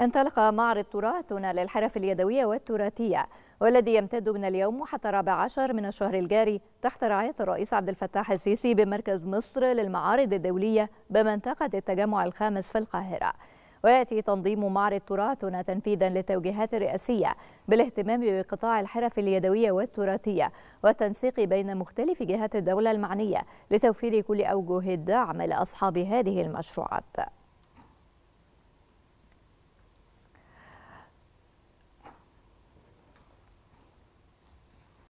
انطلق معرض تراثنا للحرف اليدوية والتراثية والذي يمتد من اليوم حتى الرابع عشر من الشهر الجاري تحت رعاية الرئيس عبد الفتاح السيسي بمركز مصر للمعارض الدولية بمنطقة التجمع الخامس في القاهرة ويأتي تنظيم معرض تراثنا تنفيذا للتوجيهات الرئاسية بالاهتمام بقطاع الحرف اليدوية والتراثية والتنسيق بين مختلف جهات الدولة المعنية لتوفير كل أوجه الدعم لأصحاب هذه المشروعات